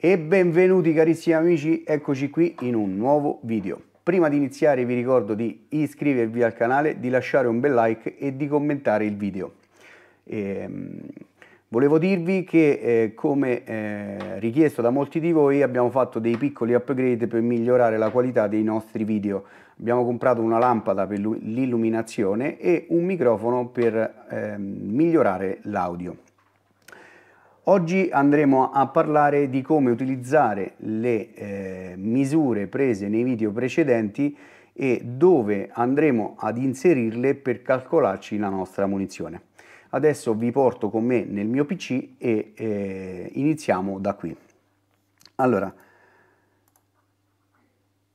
E benvenuti carissimi amici, eccoci qui in un nuovo video. Prima di iniziare vi ricordo di iscrivervi al canale, di lasciare un bel like e di commentare il video. Ehm, volevo dirvi che eh, come eh, richiesto da molti di voi abbiamo fatto dei piccoli upgrade per migliorare la qualità dei nostri video. Abbiamo comprato una lampada per l'illuminazione e un microfono per eh, migliorare l'audio. Oggi andremo a parlare di come utilizzare le eh, misure prese nei video precedenti e dove andremo ad inserirle per calcolarci la nostra munizione. Adesso vi porto con me nel mio PC e eh, iniziamo da qui. Allora,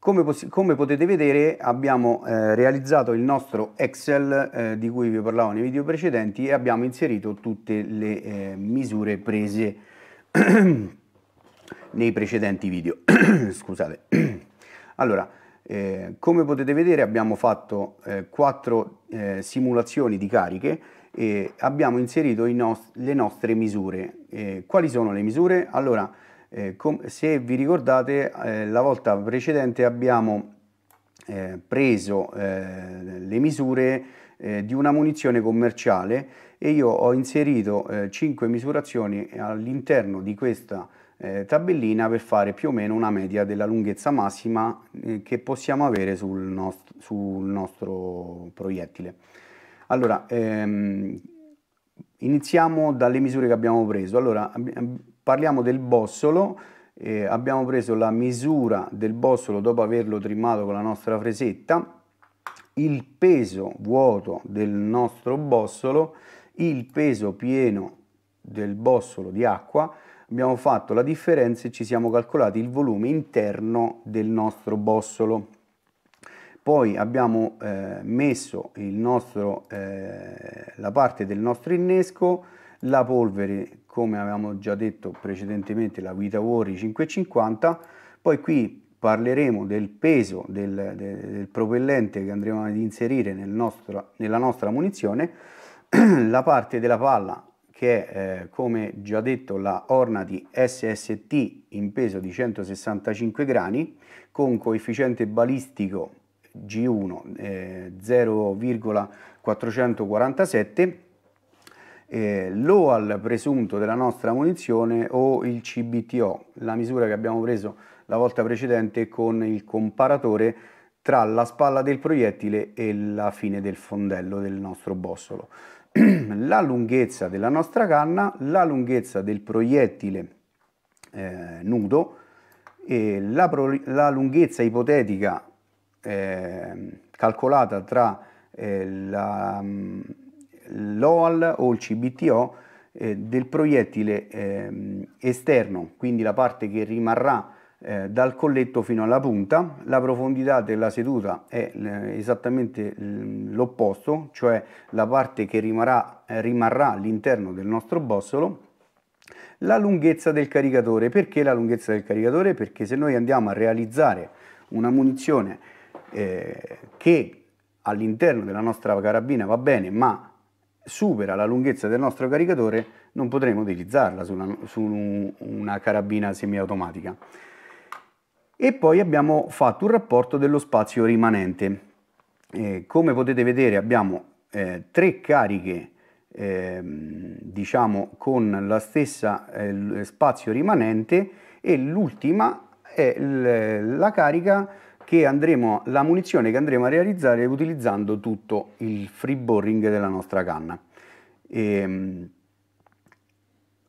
come, come, potete vedere abbiamo eh, realizzato il nostro Excel eh, di cui vi parlavo nei video precedenti e abbiamo inserito tutte le eh, misure prese nei precedenti video. Scusate. allora, eh, come potete vedere abbiamo fatto eh, quattro eh, simulazioni di cariche e abbiamo inserito nos le nostre misure. quali sono le misure? Allora, eh, se vi ricordate, eh, la volta precedente abbiamo eh, preso eh, le misure eh, di una munizione commerciale e io ho inserito 5 eh, misurazioni all'interno di questa tabellina per fare più o meno una media della lunghezza massima che possiamo avere sul, nost sul nostro proiettile. Allora, ehm, iniziamo dalle misure che abbiamo preso. Allora, Parliamo del bossolo, eh, abbiamo preso la misura del bossolo dopo averlo trimmato con la nostra fresetta, il peso vuoto del nostro bossolo, il peso pieno del bossolo di acqua, abbiamo fatto la differenza e ci siamo calcolati il volume interno del nostro bossolo. Poi abbiamo eh, messo nostro, eh, la parte del nostro innesco, la polvere, come avevamo già detto precedentemente, la guida Vitawori 550, poi qui parleremo del peso del, del, del propellente che andremo ad inserire nel nostro, nella nostra munizione, la parte della palla che è, eh, come già detto, la Ornati SST in peso di 165 grani, con coefficiente balistico G1 eh, 0,447 eh, l'OAL presunto della nostra munizione o il CBTO, la misura che abbiamo preso la volta precedente con il comparatore tra la spalla del proiettile e la fine del fondello del nostro bossolo. la lunghezza della nostra canna, la lunghezza del proiettile eh, nudo, e la, la lunghezza ipotetica eh, calcolata tra eh, la mm, l'OAL o il CBTO eh, del proiettile eh, esterno, quindi la parte che rimarrà eh, dal colletto fino alla punta, la profondità della seduta è esattamente l'opposto, cioè la parte che rimarrà, eh, rimarrà all'interno del nostro bossolo la lunghezza del caricatore. Perché la lunghezza del caricatore? Perché se noi andiamo a realizzare una munizione eh, che all'interno della nostra carabina va bene, ma supera la lunghezza del nostro caricatore non potremo utilizzarla su una, su una carabina semiautomatica. E poi abbiamo fatto un rapporto dello spazio rimanente. Eh, come potete vedere abbiamo eh, tre cariche eh, diciamo con la stessa eh, spazio rimanente e l'ultima è la carica che andremo, la munizione che andremo a realizzare utilizzando tutto il free boring della nostra canna. E, ehm,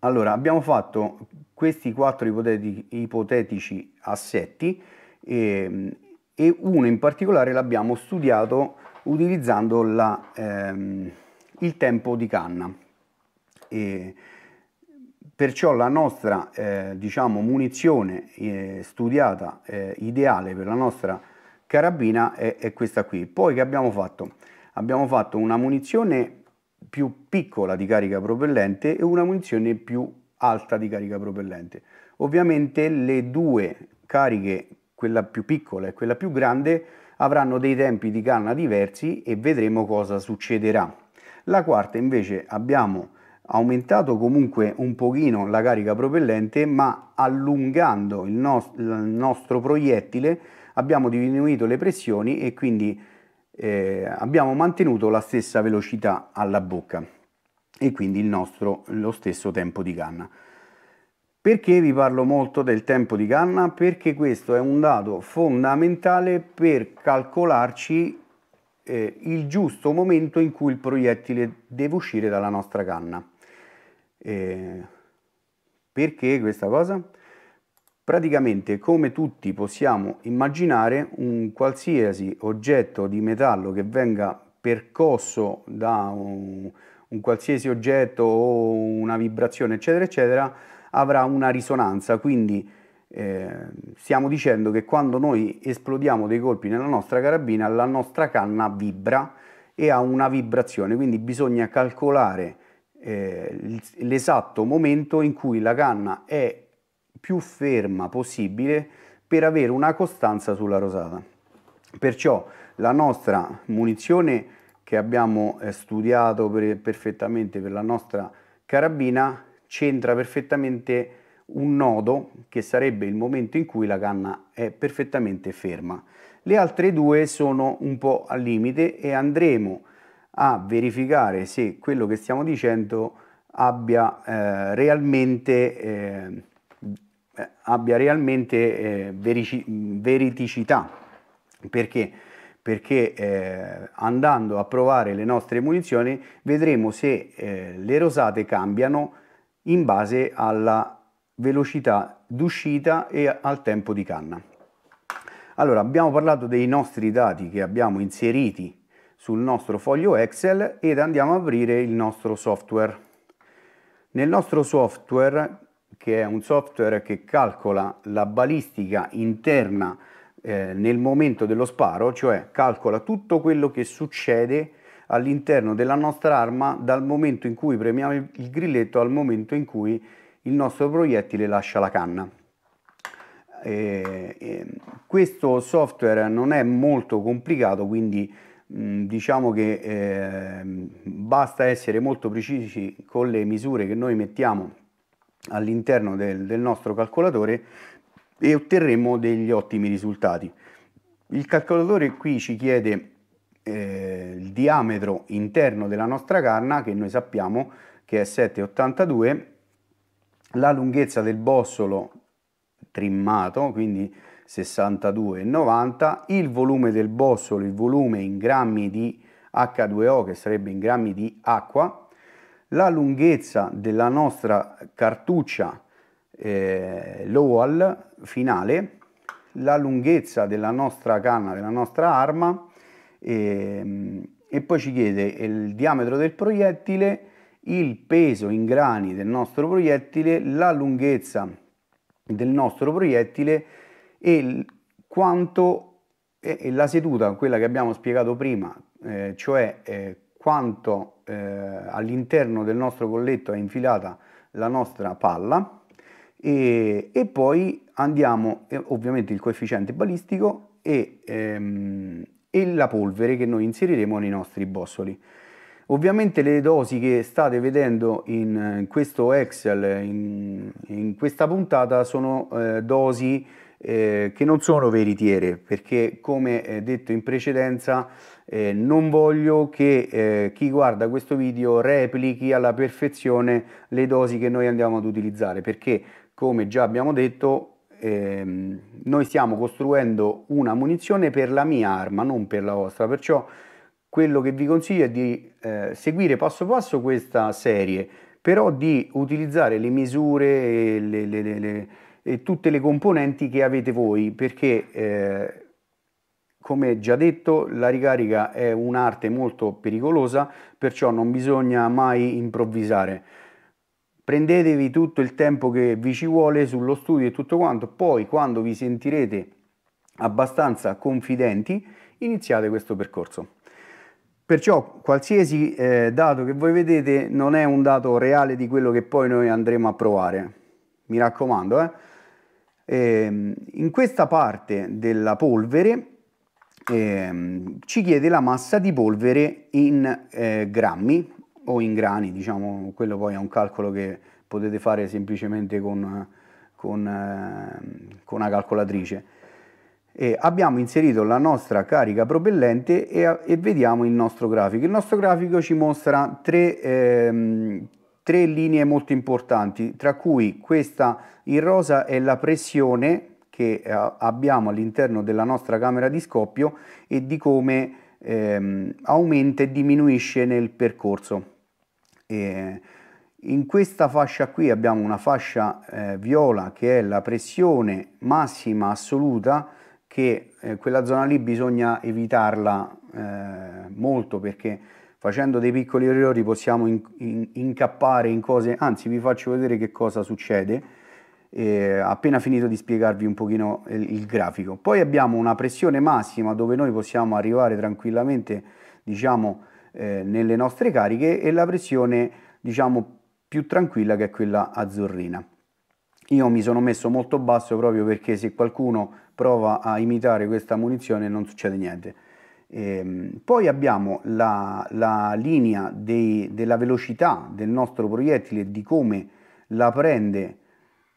allora, abbiamo fatto questi quattro ipotetici, ipotetici assetti e, ehm, e, uno in particolare l'abbiamo studiato utilizzando la, ehm, il tempo di canna. E, Perciò la nostra eh, diciamo, munizione eh, studiata eh, ideale per la nostra carabina è, è, questa qui. Poi che abbiamo fatto? Abbiamo fatto una munizione più piccola di carica propellente e una munizione più alta di carica propellente. Ovviamente le due cariche, quella più piccola e quella più grande, avranno dei tempi di canna diversi e vedremo cosa succederà. La quarta invece abbiamo aumentato comunque un pochino la carica propellente ma allungando il, no il nostro proiettile abbiamo diminuito le pressioni e quindi eh, abbiamo mantenuto la stessa velocità alla bocca e quindi nostro, lo stesso tempo di canna. Perché vi parlo molto del tempo di canna? Perché questo è un dato fondamentale per calcolarci eh, il giusto momento in cui il proiettile deve uscire dalla nostra canna. Eh, perché questa cosa? Praticamente come tutti possiamo immaginare un qualsiasi oggetto di metallo che venga percosso da un, un qualsiasi oggetto o una vibrazione eccetera eccetera avrà una risonanza quindi eh, stiamo dicendo che quando noi esplodiamo dei colpi nella nostra carabina la nostra canna vibra e ha una vibrazione quindi bisogna calcolare eh, l'esatto momento in cui la canna è più ferma possibile per avere una costanza sulla rosata. Perciò la nostra munizione che abbiamo eh, studiato per, perfettamente per la nostra carabina c'entra perfettamente un nodo che sarebbe il momento in cui la canna è perfettamente ferma. Le altre due sono un po' al limite e andremo a verificare se quello che stiamo dicendo abbia eh, realmente, eh, abbia realmente eh, verici, veriticità. Perché? perché eh, andando a provare le nostre munizioni vedremo se eh, le rosate cambiano in base alla velocità d'uscita e al tempo di canna. Allora, abbiamo parlato dei nostri dati che abbiamo inseriti sul nostro foglio Excel ed andiamo ad aprire il nostro software. Nel nostro software, che è un software che calcola la balistica interna eh, nel momento dello sparo, cioè calcola tutto quello che succede all'interno della nostra arma dal momento in cui premiamo il grilletto al momento in cui il nostro proiettile lascia la canna. Eh, eh, questo software non è molto complicato, quindi Mm, diciamo che eh, basta essere molto precisi con le misure che noi mettiamo all'interno del, del, nostro calcolatore e otterremo degli ottimi risultati. Il calcolatore qui ci chiede eh, il diametro interno della nostra canna che noi sappiamo che è 7,82, la lunghezza del bossolo trimmato, quindi 62,90, il volume del bossolo, il volume in grammi di H2O che sarebbe in grammi di acqua, la lunghezza della nostra cartuccia eh, Lowell finale, la lunghezza della nostra canna, della nostra arma e, ehm, e poi ci chiede il diametro del proiettile, il peso in grani del nostro proiettile, la lunghezza del nostro proiettile e quanto e la seduta, quella che abbiamo spiegato prima, eh, cioè eh, quanto eh, all'interno del nostro colletto è infilata la nostra palla e, e poi andiamo, ovviamente il coefficiente balistico e, ehm, e la polvere che noi inseriremo nei nostri bossoli. Ovviamente le dosi che state vedendo in questo Excel, in, in questa puntata, sono eh, dosi eh, che non sono veritiere, perché come eh, detto in precedenza eh, non voglio che eh, chi guarda questo video replichi alla perfezione le dosi che noi andiamo ad utilizzare, perché come già abbiamo detto ehm, noi stiamo costruendo una munizione per la mia arma, non per la vostra, perciò quello che vi consiglio è di eh, seguire passo passo questa serie, però di utilizzare le misure, le, le, le tutte le componenti che avete voi, perché eh, come già detto la ricarica è un'arte molto pericolosa, perciò non bisogna mai improvvisare. Prendetevi tutto il tempo che vi ci vuole sullo studio e tutto quanto, poi quando vi sentirete abbastanza confidenti iniziate questo percorso. Perciò qualsiasi eh, dato che voi vedete non è un dato reale di quello che poi noi andremo a provare. Mi raccomando, eh? Eh, in questa parte della polvere eh, ci chiede la massa di polvere in eh, grammi o in grani, diciamo, quello poi è un calcolo che potete fare semplicemente con, con, ehm, con una calcolatrice. E abbiamo inserito la nostra carica propellente e, e, vediamo il nostro grafico. Il nostro grafico ci mostra tre, ehm, tre linee molto importanti, tra cui questa in rosa è la pressione che eh, abbiamo all'interno della nostra camera di scoppio e di come ehm, aumenta e diminuisce nel percorso. E in questa fascia qui abbiamo una fascia eh, viola che è la pressione massima assoluta che eh, quella zona lì bisogna evitarla eh, molto perché facendo dei piccoli errori possiamo in, in, incappare in cose, anzi vi faccio vedere che cosa succede eh, appena finito di spiegarvi un pochino il, il, grafico. Poi abbiamo una pressione massima dove noi possiamo arrivare tranquillamente diciamo eh, nelle nostre cariche e la pressione diciamo più tranquilla che è quella azzurrina. Io mi sono messo molto basso proprio perché se qualcuno prova a imitare questa munizione non succede niente. Ehm, poi abbiamo la, la linea dei, della velocità del nostro proiettile e di come la prende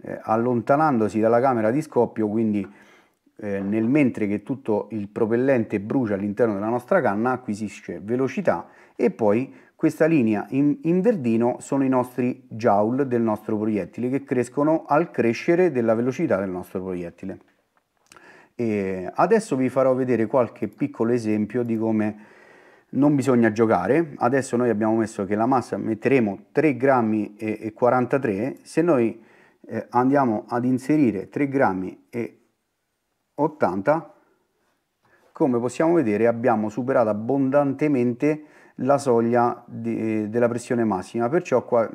eh, allontanandosi dalla camera di scoppio, quindi eh, nel mentre che tutto il propellente brucia all'interno della nostra canna acquisisce velocità e poi questa linea in, in, verdino sono i nostri joule del nostro proiettile che crescono al crescere della velocità del nostro proiettile. E adesso vi farò vedere qualche piccolo esempio di come non bisogna giocare. Adesso noi abbiamo messo che la massa metteremo 3 grammi e 43, se noi eh, andiamo ad inserire 3 grammi e 80 come possiamo vedere abbiamo superato abbondantemente la soglia di, eh, della pressione massima perciò qua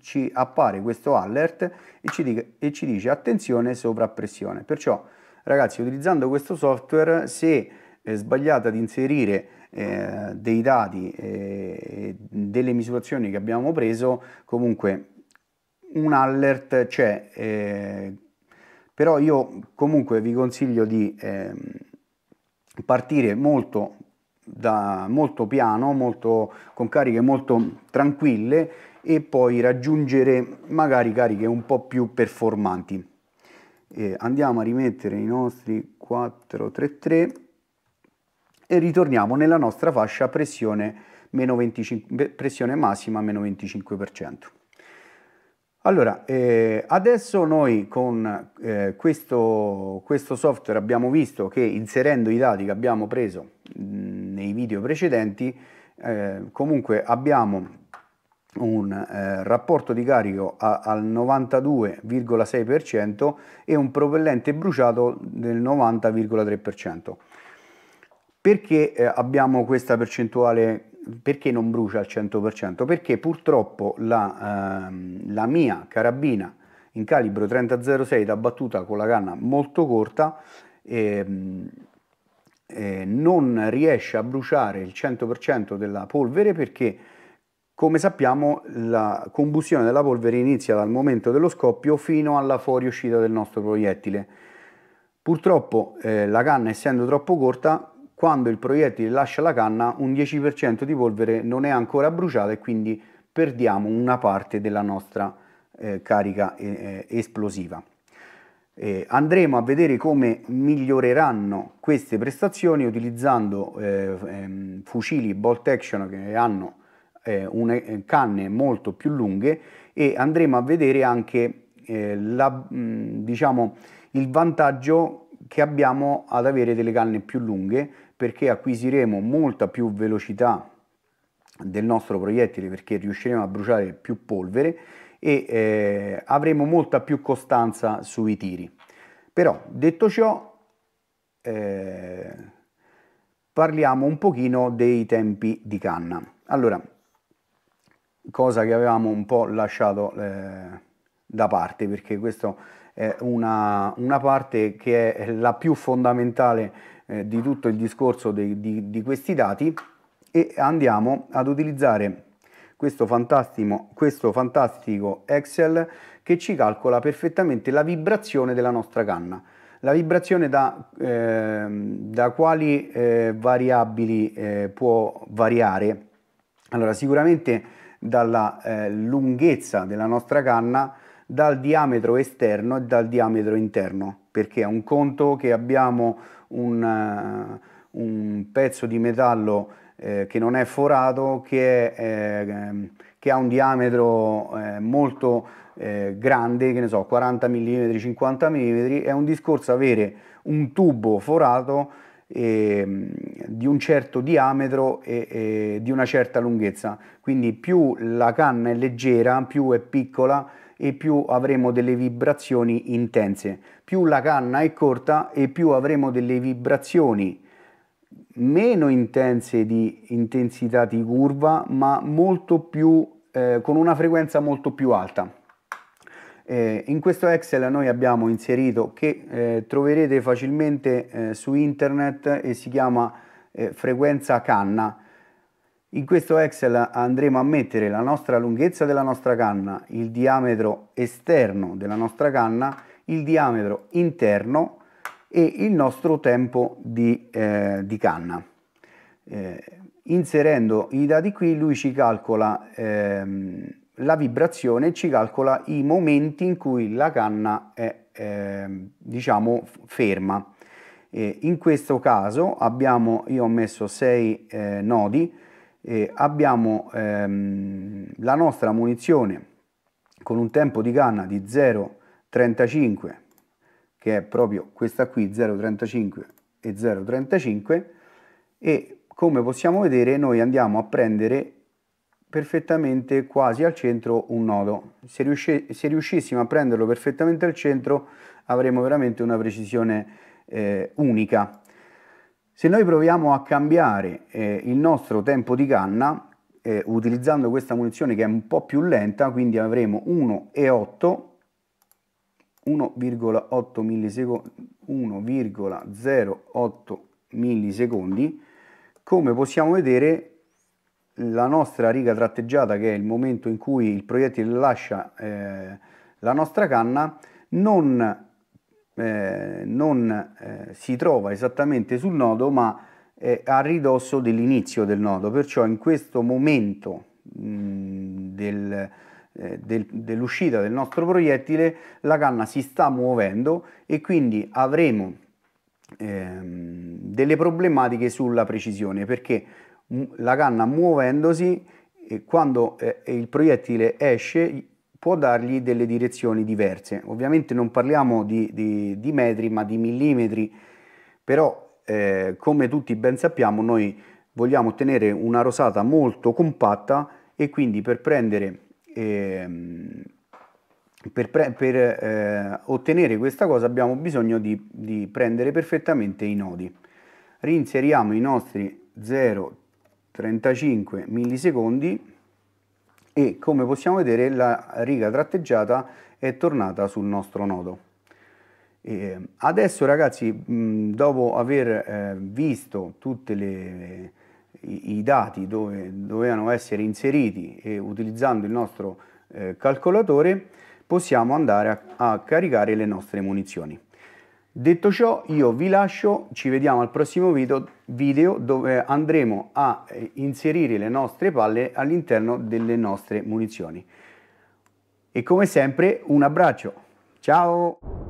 ci appare questo alert e ci, dica, e ci dice attenzione sovrappressione perciò Ragazzi, utilizzando questo software, se eh, sbagliate ad inserire eh, dei dati eh, e delle misurazioni che abbiamo preso, comunque un alert c'è. Eh, però io comunque vi consiglio di eh, partire molto da molto piano, molto, con cariche molto tranquille e poi raggiungere magari cariche un po' più performanti eh, andiamo a rimettere i nostri 433 e ritorniamo nella nostra fascia pressione, 25, pressione massima meno 25%. Allora, eh, adesso noi con eh, questo, questo, software abbiamo visto che inserendo i dati che abbiamo preso mh, nei video precedenti, eh, comunque abbiamo un eh, rapporto di carico a, al 92,6% e un propellente bruciato del 90,3%. Perché eh, abbiamo questa percentuale? Perché non brucia al 100%? Perché purtroppo la, eh, la mia carabina in calibro 3006 da battuta con la canna molto corta ehm, eh, non riesce a bruciare il 100% della polvere perché come sappiamo la combustione della polvere inizia dal momento dello scoppio fino alla fuoriuscita del nostro proiettile. Purtroppo eh, la canna essendo troppo corta, quando il proiettile lascia la canna un 10% di polvere non è ancora bruciata e quindi perdiamo una parte della nostra eh, carica eh, eh, esplosiva. Eh, andremo a vedere come miglioreranno queste prestazioni utilizzando eh, ehm, fucili bolt action che hanno eh, une, eh, canne molto più lunghe e andremo a vedere anche eh, la, mh, mm, diciamo, il vantaggio che abbiamo ad avere delle canne più lunghe perché acquisiremo molta più velocità del nostro proiettile perché riusciremo a bruciare più polvere e eh, avremo molta più costanza sui tiri. Però detto ciò eh, parliamo un pochino dei tempi di canna. Allora, cosa che avevamo un po' lasciato eh, da parte perché questa è una, una, parte che è la più fondamentale eh, di tutto il discorso de, di, di, questi dati e andiamo ad utilizzare questo fantastico, questo fantastico Excel che ci calcola perfettamente la vibrazione della nostra canna. La vibrazione da, eh, da quali eh, variabili eh, può variare? Allora, sicuramente dalla eh, lunghezza della nostra canna, dal diametro esterno e dal diametro interno, perché è un conto che abbiamo un, uh, un pezzo di metallo eh, che non è forato, che, è, eh, ehm, che ha un diametro eh, molto eh, grande, che ne so, 40 mm, 50 mm, è un discorso avere un tubo forato Ehm, di un certo diametro e, e, di una certa lunghezza. Quindi più la canna è leggera, più è piccola e più avremo delle vibrazioni intense. Più la canna è corta e più avremo delle vibrazioni meno intense di intensità di curva, ma molto più eh, con una frequenza molto più alta. Eh, in questo Excel noi abbiamo inserito che eh, troverete facilmente eh, su internet e si chiama eh, frequenza canna. In questo Excel andremo a mettere la nostra lunghezza della nostra canna, il diametro esterno della nostra canna, il diametro interno e il nostro tempo di, eh, di canna. Eh, inserendo i dati qui lui ci calcola ehm, la vibrazione ci calcola i momenti in cui la canna è eh, diciamo ferma. Eh, in questo caso abbiamo, io ho messo 6 eh, nodi, abbiamo ehm, la nostra munizione con un tempo di canna di 0,35 che è proprio questa qui 0,35 e 0,35 e come possiamo vedere noi andiamo a prendere perfettamente quasi al centro un nodo. Se, riusci se riuscissimo a prenderlo perfettamente al centro avremo veramente una precisione eh, unica. Se noi proviamo a cambiare eh, il nostro tempo di canna eh, utilizzando questa munizione che è un po' più lenta, quindi avremo 1,8 millisecondi 1,08 millisecondi come possiamo vedere la nostra riga tratteggiata, che è il momento in cui il proiettile lascia eh, la nostra canna, non, eh, non eh, si trova esattamente sul nodo, ma è eh, a ridosso dell'inizio del nodo. Perciò in questo momento mh, eh, del, dell'uscita del nostro proiettile la canna si sta muovendo e quindi avremo ehm, delle problematiche sulla precisione perché la canna muovendosi quando eh, il proiettile esce può dargli delle direzioni diverse. Ovviamente non parliamo di, di, di metri ma di millimetri, però eh, come tutti ben sappiamo noi vogliamo ottenere una rosata molto compatta e quindi per prendere eh, per, pre- per eh, ottenere questa cosa abbiamo bisogno di, di prendere perfettamente i nodi. Rinseriamo i nostri 35 millisecondi e come possiamo vedere la riga tratteggiata è tornata sul nostro nodo. E adesso ragazzi, dopo aver eh, visto tutti i dati dove dovevano essere inseriti e utilizzando il nostro eh, calcolatore, possiamo andare a, a caricare le nostre munizioni. Detto ciò io vi lascio, ci vediamo al prossimo video, video dove andremo a eh, inserire le nostre palle all'interno delle nostre munizioni. E come sempre un abbraccio, ciao!